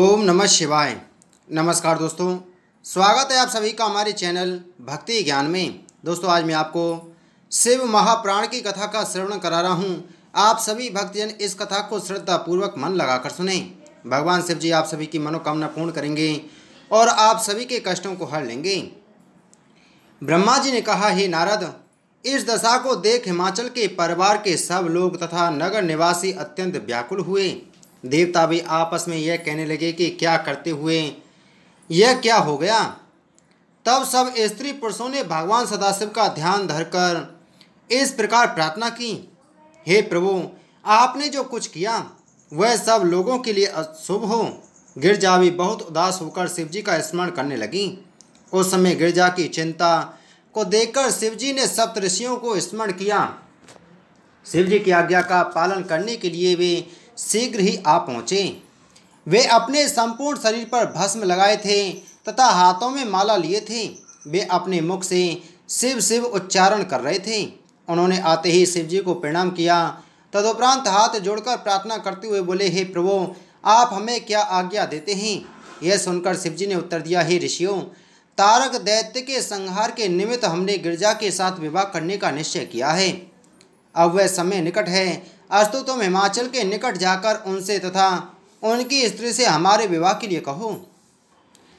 ओम नमः शिवाय नमस्कार दोस्तों स्वागत है आप सभी का हमारे चैनल भक्ति ज्ञान में दोस्तों आज मैं आपको शिव महाप्राण की कथा का श्रवण करा रहा हूँ आप सभी भक्तजन इस कथा को श्रद्धापूर्वक मन लगाकर सुने भगवान शिव जी आप सभी की मनोकामना पूर्ण करेंगे और आप सभी के कष्टों को हर लेंगे ब्रह्मा जी ने कहा हे नारद इस दशा को देख हिमाचल के परिवार के सब लोग तथा नगर निवासी अत्यंत व्याकुल हुए देवता भी आपस में यह कहने लगे कि क्या करते हुए यह क्या हो गया तब सब स्त्री पुरुषों ने भगवान सदाशिव का ध्यान धरकर इस प्रकार प्रार्थना की हे प्रभु आपने जो कुछ किया वह सब लोगों के लिए अशुभ हो गिरजा भी बहुत उदास होकर शिवजी का स्मरण करने लगी उस समय गिरजा की चिंता को देखकर शिवजी ने ऋषियों को स्मरण किया शिवजी की आज्ञा का पालन करने के लिए भी शीघ्र ही आ पहुँचे वे अपने संपूर्ण शरीर पर भस्म लगाए थे तथा हाथों में माला लिए थे वे अपने मुख से शिव शिव उच्चारण कर रहे थे उन्होंने आते ही शिव जी को प्रणाम किया तदुपरांत हाथ जोड़कर प्रार्थना करते हुए बोले हे प्रभु आप हमें क्या आज्ञा देते हैं यह सुनकर शिव जी ने उत्तर दिया हे ऋषियों तारक दैत्य के संहार के निमित्त हमने गिरजा के साथ विवाह करने का निश्चय किया है अब वह समय निकट है अस्तु तुम तो हिमाचल के निकट जाकर उनसे तथा उनकी स्त्री से हमारे विवाह के लिए कहो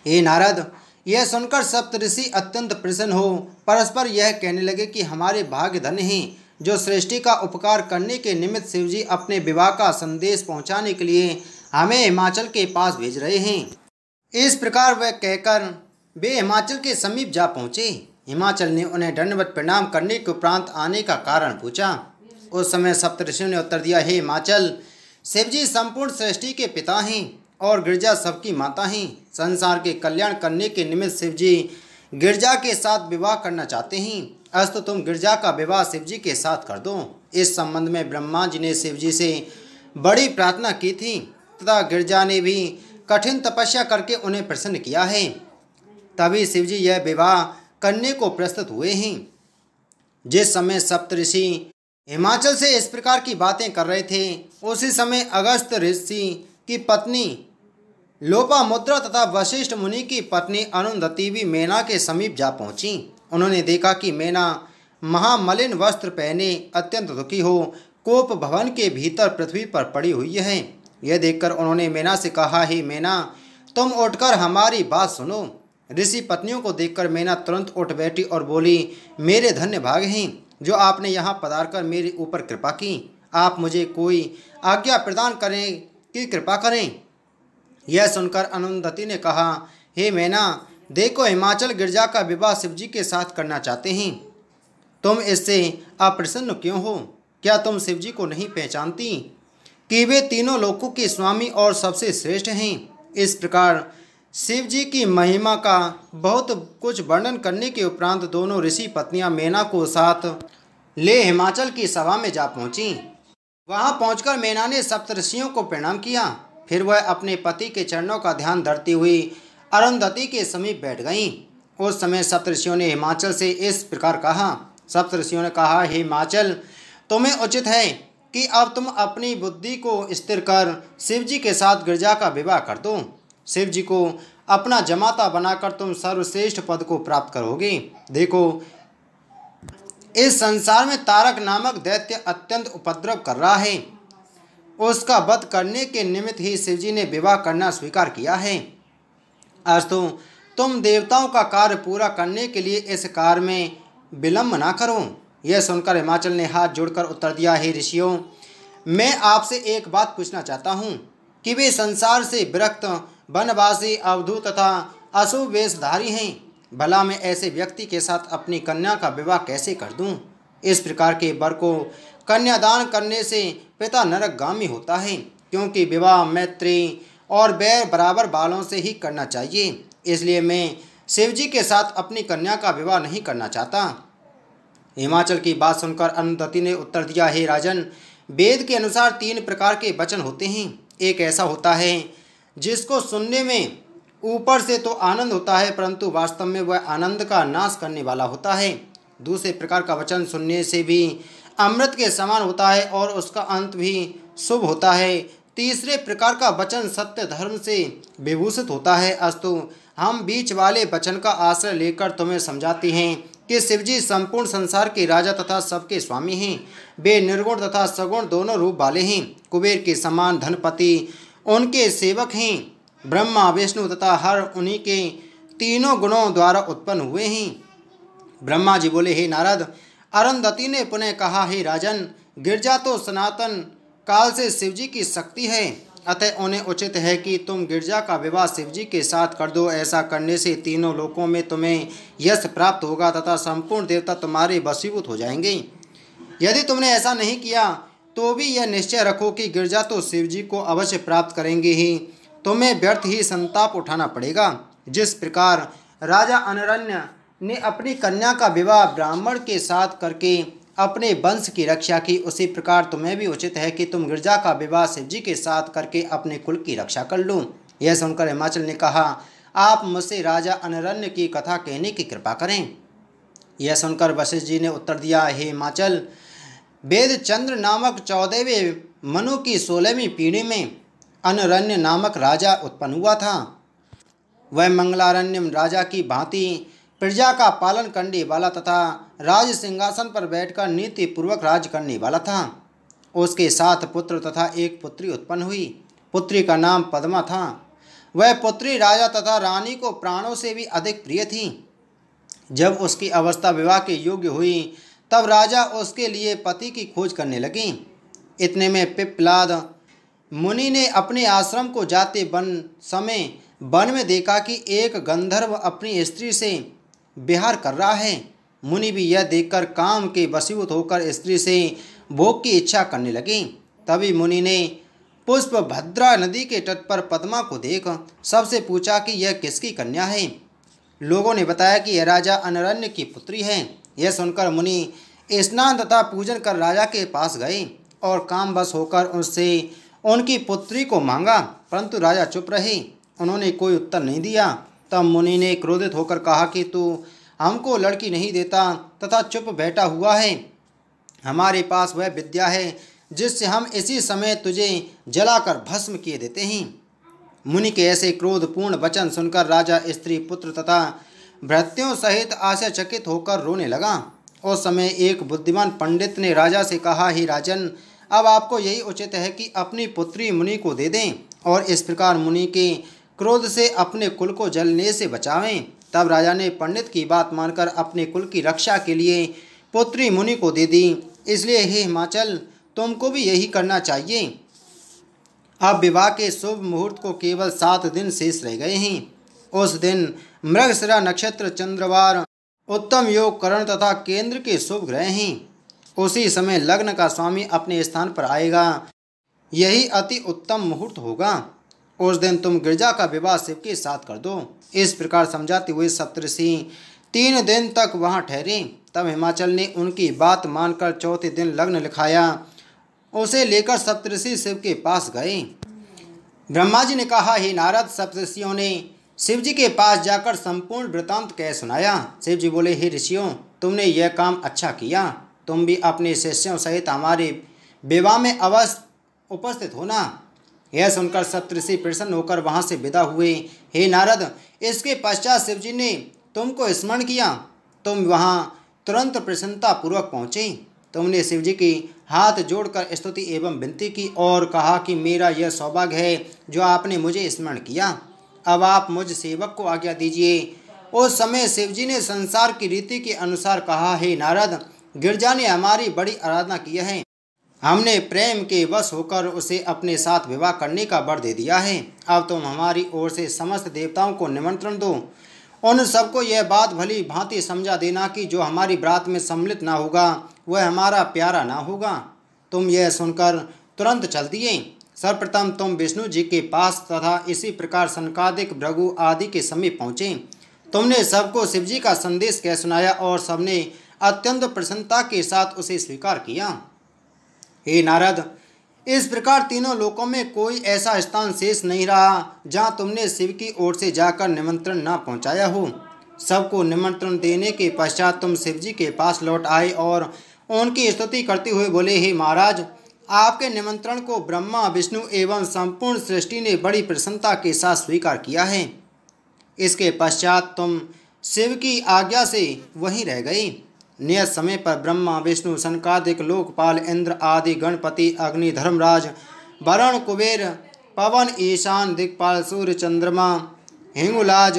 हे नारद यह सुनकर सप्तऋषि अत्यंत प्रसन्न हो परस्पर यह कहने लगे कि हमारे भाग्य धन ही जो सृष्टि का उपकार करने के निमित्त शिवजी अपने विवाह का संदेश पहुंचाने के लिए हमें हिमाचल के पास भेज रहे हैं इस प्रकार वह कहकर वे हिमाचल के समीप जा पहुंचे हिमाचल ने उन्हें दंडवत प्रणाम करने के उपरांत आने का कारण पूछा उस समय सप्तऋषियों ने उत्तर दिया हे हिमाचल शिवजी संपूर्ण सृष्टि के पिता हैं और गिरजा सबकी माता हैं संसार के कल्याण करने के निमित्त शिवजी गिरजा के साथ विवाह करना चाहते हैं अस्तु तुम गिरजा का विवाह शिवजी के साथ कर दो इस संबंध में ब्रह्मा जी ने शिवजी से बड़ी प्रार्थना की थी तथा गिरजा ने भी कठिन तपस्या करके उन्हें प्रसन्न किया है तभी शिवजी यह विवाह करने को प्रस्तुत हुए हैं जिस समय सप्तऋषि हिमाचल से इस प्रकार की बातें कर रहे थे उसी समय अगस्त ऋषि की पत्नी लोपामुद्रा तथा वशिष्ठ मुनि की पत्नी अरुंधति भी मैना के समीप जा पहुंची उन्होंने देखा कि मैना महामलिन वस्त्र पहने अत्यंत दुखी हो कोप भवन के भीतर पृथ्वी पर पड़ी हुई है यह देखकर उन्होंने मैना से कहा ही मैना तुम उठकर हमारी बात सुनो ऋषि पत्नियों को देखकर मैना तुरंत उठ बैठी और बोली मेरे धन्य भाग हैं जो आपने यहाँ पधार कर मेरे ऊपर कृपा की आप मुझे कोई आज्ञा प्रदान करें कि कृपा करें यह सुनकर अनुन्धति ने कहा हे मैना देखो हिमाचल गिरजा का विवाह शिवजी के साथ करना चाहते हैं तुम इससे अप्रसन्न क्यों हो क्या तुम शिवजी को नहीं पहचानती कि वे तीनों लोकों के स्वामी और सबसे श्रेष्ठ हैं इस प्रकार शिव जी की महिमा का बहुत कुछ वर्णन करने के उपरांत दोनों ऋषि पत्नियां मैना को साथ ले हिमाचल की सभा में जा पहुंची वहां पहुंचकर मैना ने ऋषियों को प्रणाम किया फिर वह अपने पति के चरणों का ध्यान धरती हुई अरुंधति के समीप बैठ गईं उस समय ऋषियों ने हिमाचल से इस प्रकार कहा सप्तषियों ने कहा हिमाचल तुम्हें उचित है कि अब तुम अपनी बुद्धि को स्थिर कर शिव जी के साथ गिरजा का विवाह कर दो शिव जी को अपना जमाता बनाकर तुम सर्वश्रेष्ठ पद को प्राप्त करोगे देखो इस संसार में तारक नामक दैत्य अत्यंत उपद्रव कर रहा है उसका वध करने के निमित्त ही शिवजी ने विवाह करना स्वीकार किया है तो तुम देवताओं का कार्य पूरा करने के लिए इस कार्य में विलम्ब ना करो यह सुनकर हिमाचल ने हाथ जोड़कर उत्तर दिया है ऋषियों मैं आपसे एक बात पूछना चाहता हूँ कि वे संसार से विरक्त वनवासी अवधु तथा अशुभ वेशधारी हैं भला मैं ऐसे व्यक्ति के साथ अपनी कन्या का विवाह कैसे कर दूं? इस प्रकार के वर को कन्यादान करने से पिता नरकगामी होता है क्योंकि विवाह मैत्री और बैर बराबर बालों से ही करना चाहिए इसलिए मैं शिवजी के साथ अपनी कन्या का विवाह नहीं करना चाहता हिमाचल की बात सुनकर अनुदति ने उत्तर दिया हे राजन वेद के अनुसार तीन प्रकार के वचन होते हैं एक ऐसा होता है जिसको सुनने में ऊपर से तो आनंद होता है परंतु वास्तव में वह आनंद का नाश करने वाला होता है दूसरे प्रकार का वचन सुनने से भी अमृत के समान होता है और उसका अंत भी शुभ होता है तीसरे प्रकार का वचन सत्य धर्म से विभूषित होता है अस्तु हम बीच वाले वचन का आश्रय लेकर तुम्हें समझाते हैं कि शिवजी संपूर्ण संसार के राजा तथा सबके स्वामी हैं वे निर्गुण तथा सगुण दोनों रूप वाले हैं कुबेर के समान धनपति उनके सेवक हैं ब्रह्मा विष्णु तथा हर उन्हीं के तीनों गुणों द्वारा उत्पन्न हुए हैं ब्रह्मा जी बोले हे नारद अरुंधति ने पुनः कहा हे राजन गिरजा तो सनातन काल से शिवजी की शक्ति है अतः उन्हें उचित है कि तुम गिरजा का विवाह शिवजी के साथ कर दो ऐसा करने से तीनों लोकों में तुम्हें यश प्राप्त होगा तथा संपूर्ण देवता तुम्हारे वशीभूत हो जाएंगे यदि तुमने ऐसा नहीं किया तो भी यह निश्चय रखो कि गिरजा तो शिव जी को अवश्य प्राप्त करेंगे ही तुम्हें व्यर्थ ही संताप उठाना पड़ेगा जिस प्रकार राजा अनरण्य ने अपनी कन्या का विवाह ब्राह्मण के साथ करके अपने वंश की रक्षा की उसी प्रकार तुम्हें भी उचित है कि तुम गिरजा का विवाह शिव जी के साथ करके अपने कुल की रक्षा कर लो यह सुनकर हिमाचल ने कहा आप मुझसे राजा अनरण्य की कथा कहने की कृपा करें यह सुनकर वशिष्ठ जी ने उत्तर दिया हे हिमाचल वेद चंद्र नामक चौदहवें मनु की सोलहवीं पीढ़ी में अनरण्य नामक राजा उत्पन्न हुआ था वह मंगलारण्य राजा की भांति प्रजा का पालन करने वाला तथा राज सिंहासन पर बैठकर नीति पूर्वक राज करने वाला था उसके साथ पुत्र तथा एक पुत्री उत्पन्न हुई पुत्री का नाम पद्मा था वह पुत्री राजा तथा रानी को प्राणों से भी अधिक प्रिय थी जब उसकी अवस्था विवाह के योग्य हुई तब राजा उसके लिए पति की खोज करने लगी इतने में पिपलाद मुनि ने अपने आश्रम को जाते वन समय वन में देखा कि एक गंधर्व अपनी स्त्री से विहार कर रहा है मुनि भी यह देखकर काम के वसीभूत होकर स्त्री से भोग की इच्छा करने लगे तभी मुनि ने पुष्प भद्रा नदी के तट पर पद्मा को देख सबसे पूछा कि यह किसकी कन्या है लोगों ने बताया कि यह राजा अनरण्य की पुत्री है यह सुनकर मुनि स्नान तथा पूजन कर राजा के पास गए और काम बस होकर उससे उनकी पुत्री को मांगा परंतु राजा चुप रहे उन्होंने कोई उत्तर नहीं दिया तब मुनि ने क्रोधित होकर कहा कि तू हमको लड़की नहीं देता तथा चुप बैठा हुआ है हमारे पास वह विद्या है जिससे हम इसी समय तुझे जलाकर भस्म किए देते हैं मुनि के ऐसे क्रोधपूर्ण वचन सुनकर राजा स्त्री पुत्र तथा भृत्यों सहित आशयचकित होकर रोने लगा उस समय एक बुद्धिमान पंडित ने राजा से कहा ही राजन अब आपको यही उचित है कि अपनी पुत्री मुनि को दे दें और इस प्रकार मुनि के क्रोध से अपने कुल को जलने से बचावें तब राजा ने पंडित की बात मानकर अपने कुल की रक्षा के लिए पुत्री मुनि को दे दी इसलिए हे हिमाचल तुमको भी यही करना चाहिए अब विवाह के शुभ मुहूर्त को केवल सात दिन शेष रह गए हैं उस दिन मृगशिरा नक्षत्र चंद्रवार उत्तम योग करण तथा केंद्र के शुभ ग्रह ही उसी समय लग्न का स्वामी अपने स्थान पर आएगा यही अति उत्तम मुहूर्त होगा उस दिन तुम गिरजा का विवाह शिव के साथ कर दो इस प्रकार समझाते हुए सप्तषि तीन दिन तक वहाँ ठहरे तब हिमाचल ने उनकी बात मानकर चौथे दिन लग्न लिखाया उसे लेकर सप्तषि शिव के पास गए ब्रह्मा जी ने कहा हे नारद सप्तषियों ने शिव जी के पास जाकर संपूर्ण वृतांत कह सुनाया शिव जी बोले हे ऋषियों तुमने यह काम अच्छा किया तुम भी अपने शिष्यों सहित हमारे विवाह में अवश्य उपस्थित होना यह सुनकर सप्तषि प्रसन्न होकर वहाँ से विदा हुए हे नारद इसके पश्चात शिवजी ने तुमको स्मरण किया तुम वहाँ तुरंत प्रसन्नतापूर्वक पहुँचे तुमने शिवजी की हाथ जोड़कर स्तुति एवं विनती की और कहा कि मेरा यह सौभाग्य है जो आपने मुझे स्मरण किया अब आप मुझ सेवक को आज्ञा दीजिए उस समय शिवजी ने संसार की रीति के अनुसार कहा हे नारद गिरजा ने हमारी बड़ी आराधना की है हमने प्रेम के वश होकर उसे अपने साथ विवाह करने का वर दे दिया है अब तुम हमारी ओर से समस्त देवताओं को निमंत्रण दो उन सबको यह बात भली भांति समझा देना कि जो हमारी ब्रात में सम्मिलित ना होगा वह हमारा प्यारा ना होगा तुम यह सुनकर तुरंत चल दिए सर्वप्रथम तुम विष्णु जी के पास तथा इसी प्रकार सनकादिक भ्रगु आदि के समीप पहुँचे तुमने सबको शिव जी का संदेश कह सुनाया और सबने अत्यंत प्रसन्नता के साथ उसे स्वीकार किया हे नारद इस प्रकार तीनों लोकों में कोई ऐसा स्थान शेष नहीं रहा जहाँ तुमने शिव की ओर से जाकर निमंत्रण न पहुँचाया हो सबको निमंत्रण देने के पश्चात तुम शिव जी के पास लौट आए और उनकी स्तुति करते हुए बोले हे महाराज आपके निमंत्रण को ब्रह्मा विष्णु एवं संपूर्ण सृष्टि ने बड़ी प्रसन्नता के साथ स्वीकार किया है इसके पश्चात तुम शिव की आज्ञा से वहीं रह गई नियत समय पर ब्रह्मा विष्णु सनकादिक लोकपाल इंद्र आदि गणपति अग्नि धर्मराज वरण कुबेर पवन ईशान दिक्पाल सूर्य चंद्रमा हिंगुलाज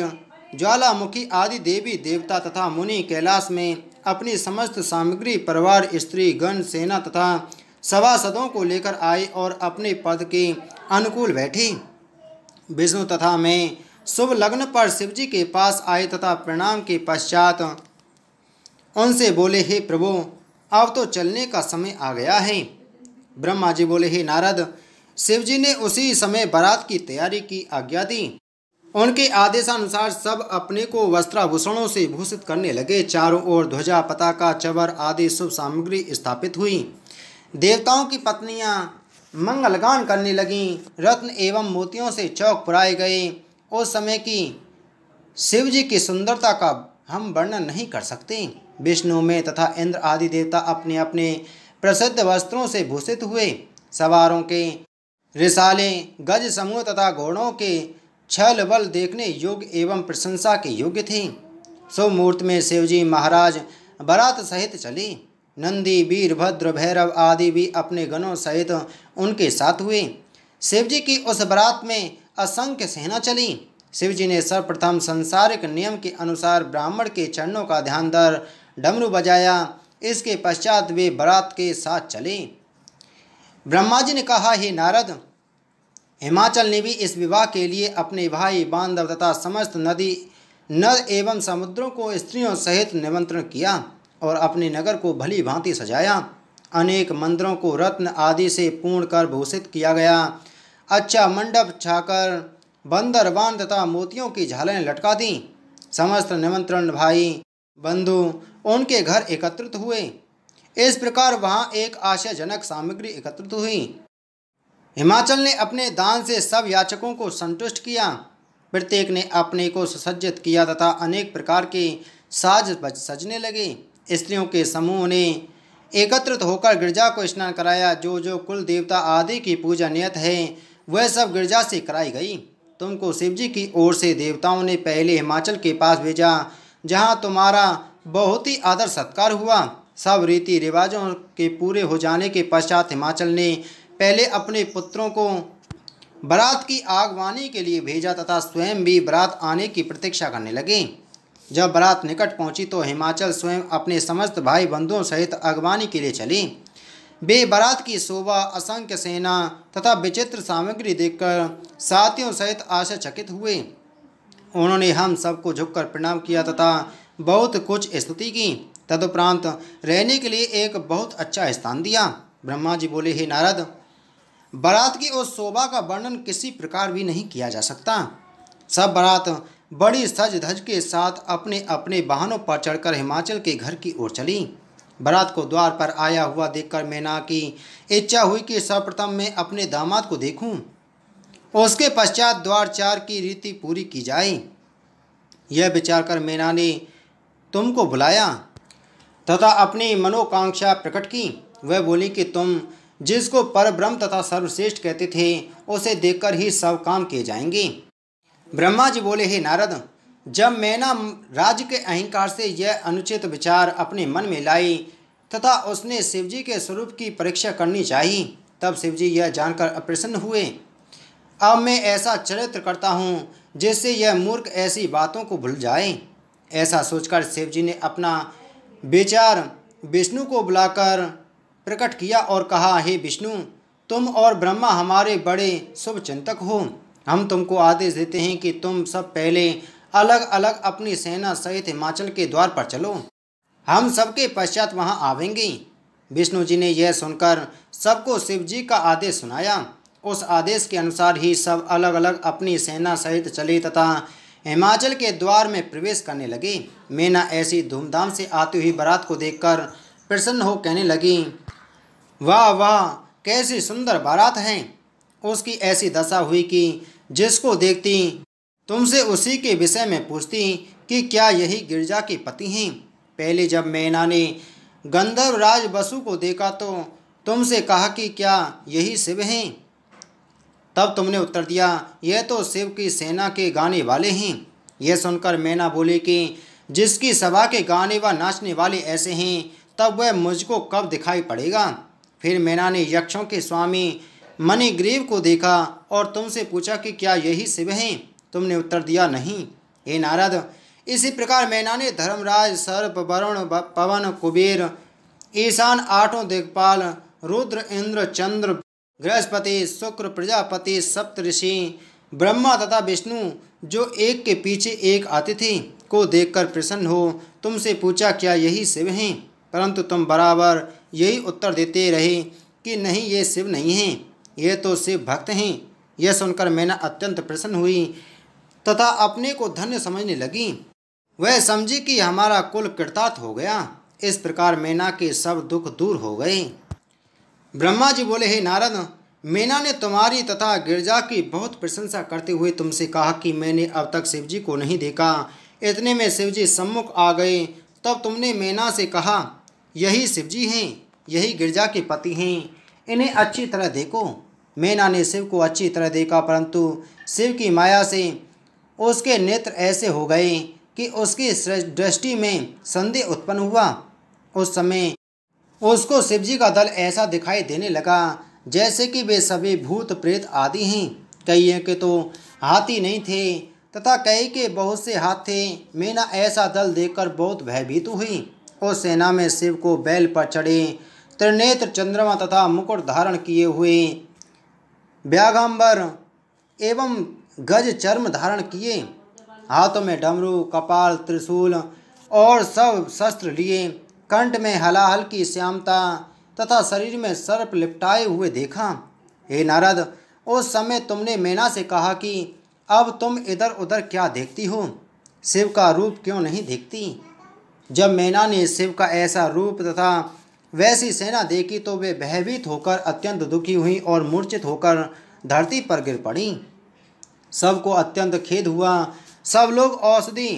ज्वालामुखी आदि देवी देवता तथा मुनि कैलाश में अपनी समस्त सामग्री परिवार स्त्री गण सेना तथा सभासदों को लेकर आए और अपने पद के अनुकूल बैठी विष्णु तथा में शुभ लग्न पर शिवजी के पास आए तथा प्रणाम के पश्चात उनसे बोले हे प्रभु अब तो चलने का समय आ गया है ब्रह्मा जी बोले हे नारद शिवजी ने उसी समय बारात की तैयारी की आज्ञा दी उनके आदेशानुसार सब अपने को वस्त्राभूषणों से भूषित करने लगे चारों ओर ध्वजा पताका चवर आदि शुभ सामग्री स्थापित हुई देवताओं की पत्नियां मंगलगान करने लगीं रत्न एवं मोतियों से चौक पुराए गए उस समय की शिव जी की सुंदरता का हम वर्णन नहीं कर सकते विष्णु में तथा इंद्र आदि देवता अपने अपने प्रसिद्ध वस्त्रों से भूषित हुए सवारों के रिसाले गज समूह तथा घोड़ों के छल बल देखने योग्य एवं प्रशंसा के योग्य थे सो मूर्त में शिवजी महाराज बरात सहित चले नंदी वीरभद्र भैरव आदि भी अपने गणों सहित उनके साथ हुए शिवजी की उस बरात में असंख्य सेना चली शिवजी ने सर्वप्रथम संसारिक नियम के अनुसार ब्राह्मण के चरणों का ध्यान दर डमरू बजाया इसके पश्चात वे बरात के साथ चले ब्रह्मा जी ने कहा हे नारद हिमाचल ने भी इस विवाह के लिए अपने भाई बांधव तथा समस्त नदी नद एवं समुद्रों को स्त्रियों सहित निमंत्रण किया और अपने नगर को भली भांति सजाया अनेक मंदिरों को रत्न आदि से पूर्ण कर भूषित किया गया अच्छा मंडप छाकर बंदर बांध तथा मोतियों की झालें लटका दी समस्त निमंत्रण भाई बंधु उनके घर एकत्रित हुए इस प्रकार वहाँ एक आशयजनक सामग्री एकत्रित हुई हिमाचल ने अपने दान से सब याचकों को संतुष्ट किया प्रत्येक ने अपने को सुसज्जित किया तथा अनेक प्रकार के साज सजने लगे स्त्रियों के समूह ने एकत्रित होकर गिरजा को स्नान कराया जो जो कुल देवता आदि की पूजा नियत है वह सब गिरजा से कराई गई तुमको शिवजी की ओर से देवताओं ने पहले हिमाचल के पास भेजा जहाँ तुम्हारा बहुत ही आदर सत्कार हुआ सब रीति रिवाजों के पूरे हो जाने के पश्चात हिमाचल ने पहले अपने पुत्रों को बारात की आगवानी के लिए भेजा तथा स्वयं भी बारात आने की प्रतीक्षा करने लगे जब बारात निकट पहुंची तो हिमाचल स्वयं अपने समस्त भाई बंधुओं सहित अगवानी के लिए चली वे बारात की शोभा असंख्य सेना तथा विचित्र सामग्री देखकर साथियों सहित आश्चर्यचकित हुए उन्होंने हम सबको झुककर प्रणाम किया तथा बहुत कुछ स्तुति की तदुपरांत रहने के लिए एक बहुत अच्छा स्थान दिया ब्रह्मा जी बोले हे नारद बारात की उस शोभा का वर्णन किसी प्रकार भी नहीं किया जा सकता सब बारात बड़ी सज धज के साथ अपने अपने वाहनों पर चढ़कर हिमाचल के घर की ओर चली बारात को द्वार पर आया हुआ देखकर मैना की इच्छा हुई कि सर्वप्रथम मैं अपने दामाद को देखूं। उसके पश्चात द्वार चार की रीति पूरी की जाए यह विचार कर मैना ने तुमको बुलाया तथा अपनी मनोकांक्षा प्रकट की वह बोली कि तुम जिसको परब्रह्म तथा सर्वश्रेष्ठ कहते थे उसे देखकर ही सब काम किए जाएंगे ब्रह्मा जी बोले हे नारद जब मैना राज्य के अहंकार से यह अनुचित विचार अपने मन में लाई तथा उसने शिवजी के स्वरूप की परीक्षा करनी चाहिए तब शिवजी यह जानकर अप्रसन्न हुए अब मैं ऐसा चरित्र करता हूँ जिससे यह मूर्ख ऐसी बातों को भूल जाए ऐसा सोचकर शिवजी ने अपना विचार विष्णु को बुलाकर प्रकट किया और कहा हे विष्णु तुम और ब्रह्मा हमारे बड़े शुभ चिंतक हो हम तुमको आदेश देते हैं कि तुम सब पहले अलग अलग अपनी सेना सहित हिमाचल के द्वार पर चलो हम सबके पश्चात वहाँ आवेंगे विष्णु जी ने यह सुनकर सबको शिव जी का आदेश सुनाया उस आदेश के अनुसार ही सब अलग अलग अपनी सेना सहित चले तथा हिमाचल के द्वार में प्रवेश करने लगे मैना ऐसी धूमधाम से आती हुई बारात को देखकर प्रसन्न हो कहने लगी वाह वाह कैसी सुंदर बारात है उसकी ऐसी दशा हुई कि जिसको देखती तुमसे उसी के विषय में पूछती कि क्या यही गिरजा के पति हैं पहले जब मैना ने गंधर्व राज बसु को देखा तो तुमसे कहा कि क्या यही शिव हैं तब तुमने उत्तर दिया यह तो शिव की सेना के गाने वाले हैं यह सुनकर मैना बोली कि जिसकी सभा के गाने व नाचने वाले ऐसे हैं तब वह मुझको कब दिखाई पड़ेगा फिर मैना ने यक्षों के स्वामी मणिग्रीव को देखा और तुमसे पूछा कि क्या यही शिव हैं तुमने उत्तर दिया नहीं हे नारद इसी प्रकार मैना ने धर्मराज सर्प वरुण पवन कुबेर ईशान आठों देखपाल रुद्र इंद्र चंद्र बृहस्पति शुक्र प्रजापति सप्तऋषि ब्रह्मा तथा विष्णु जो एक के पीछे एक आते थे को देखकर प्रसन्न हो तुमसे पूछा क्या यही शिव हैं परंतु तुम बराबर यही उत्तर देते रहे कि नहीं ये शिव नहीं हैं ये तो शिव भक्त हैं यह सुनकर मैना अत्यंत प्रसन्न हुई तथा अपने को धन्य समझने लगी वह समझी कि हमारा कुल कृतार्थ हो गया इस प्रकार मैना के सब दुख दूर हो गए ब्रह्मा जी बोले हे नारद मैना ने तुम्हारी तथा गिरजा की बहुत प्रशंसा करते हुए तुमसे कहा कि मैंने अब तक शिव जी को नहीं देखा इतने में शिव जी सम्मुख आ गए तब तुमने मैना से कहा यही शिव जी हैं यही गिरजा के पति हैं इन्हें अच्छी तरह देखो मैना ने शिव को अच्छी तरह देखा परंतु शिव की माया से उसके नेत्र ऐसे हो गए कि उसकी दृष्टि में संदेह उत्पन्न हुआ उस समय उसको शिवजी का दल ऐसा दिखाई देने लगा जैसे कि वे सभी भूत प्रेत आदि हैं कई के तो हाथी नहीं थे तथा कई के बहुत से हाथ थे मैना ऐसा दल देखकर बहुत भयभीत हुई उस सेना में शिव को बैल पर चढ़े त्रिनेत्र चंद्रमा तथा मुकुट धारण किए हुए व्याघाम्बर एवं गज चर्म धारण किए हाथों में डमरू कपाल त्रिशूल और सब शस्त्र लिए कंठ में हलाहल की श्यामता तथा शरीर में सर्प लिपटाए हुए देखा हे नारद उस समय तुमने मैना से कहा कि अब तुम इधर उधर क्या देखती हो शिव का रूप क्यों नहीं देखती जब मैना ने शिव का ऐसा रूप तथा वैसी सेना देखी तो वे भयभीत होकर अत्यंत दुखी हुई और मूर्छित होकर धरती पर गिर पड़ी सबको अत्यंत खेद हुआ सब लोग औषधि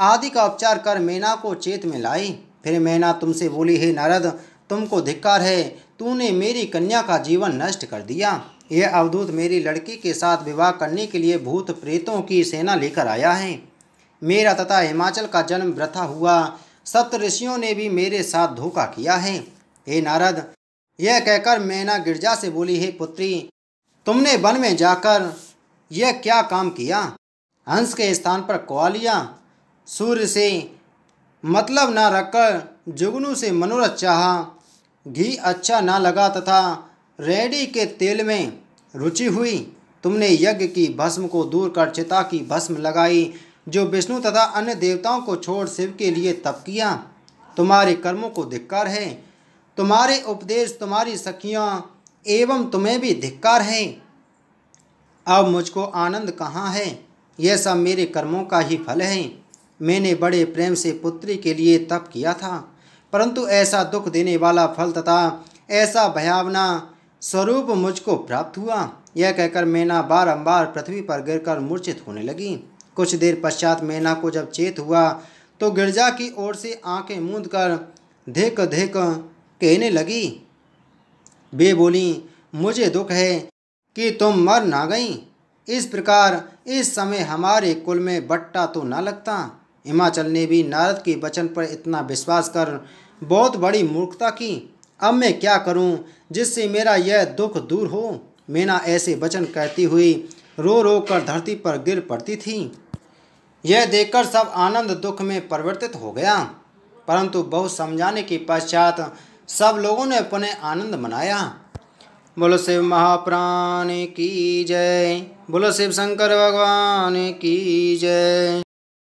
आदि का उपचार कर मैना को चेत में लाई फिर मैना तुमसे बोली हे नारद तुमको धिक्कार है तूने मेरी कन्या का जीवन नष्ट कर दिया यह अवधूत मेरी लड़की के साथ विवाह करने के लिए भूत प्रेतों की सेना लेकर आया है मेरा तथा हिमाचल का जन्म वृथा हुआ सप्त ऋषियों ने भी मेरे साथ धोखा किया है हे नारद यह कहकर मैना गिरजा से बोली हे पुत्री तुमने वन में जाकर यह क्या काम किया हंस के स्थान पर क्वालिया सूर्य से मतलब न रखकर जुगनू से मनोरथ चाहा घी अच्छा ना लगा तथा रेडी के तेल में रुचि हुई तुमने यज्ञ की भस्म को दूर कर चिता की भस्म लगाई जो विष्णु तथा अन्य देवताओं को छोड़ शिव के लिए तप किया तुम्हारे कर्मों को धिक्कार है तुम्हारे उपदेश तुम्हारी सखियाँ एवं तुम्हें भी धिक्कार है अब मुझको आनंद कहाँ है यह सब मेरे कर्मों का ही फल है मैंने बड़े प्रेम से पुत्री के लिए तप किया था परंतु ऐसा दुख देने वाला फल तथा ऐसा भयावना स्वरूप मुझको प्राप्त हुआ यह कहकर मैना बारंबार पृथ्वी पर गिरकर मूर्छित होने लगी कुछ देर पश्चात मैना को जब चेत हुआ तो गिरजा की ओर से आंखें मूंद कर धिक धिक कहने लगी वे बोली मुझे दुख है कि तुम मर ना गईं इस प्रकार इस समय हमारे कुल में बट्टा तो ना लगता हिमाचल ने भी नारद के वचन पर इतना विश्वास कर बहुत बड़ी मूर्खता की अब मैं क्या करूं जिससे मेरा यह दुख दूर हो मीना ऐसे वचन कहती हुई रो रो कर धरती पर गिर पड़ती थी यह देखकर सब आनंद दुख में परिवर्तित हो गया परंतु बहुत समझाने के पश्चात सब लोगों ने अपने आनंद मनाया बोलो शिव महाप्राण की जय बोलो शिव शंकर भगवान की जय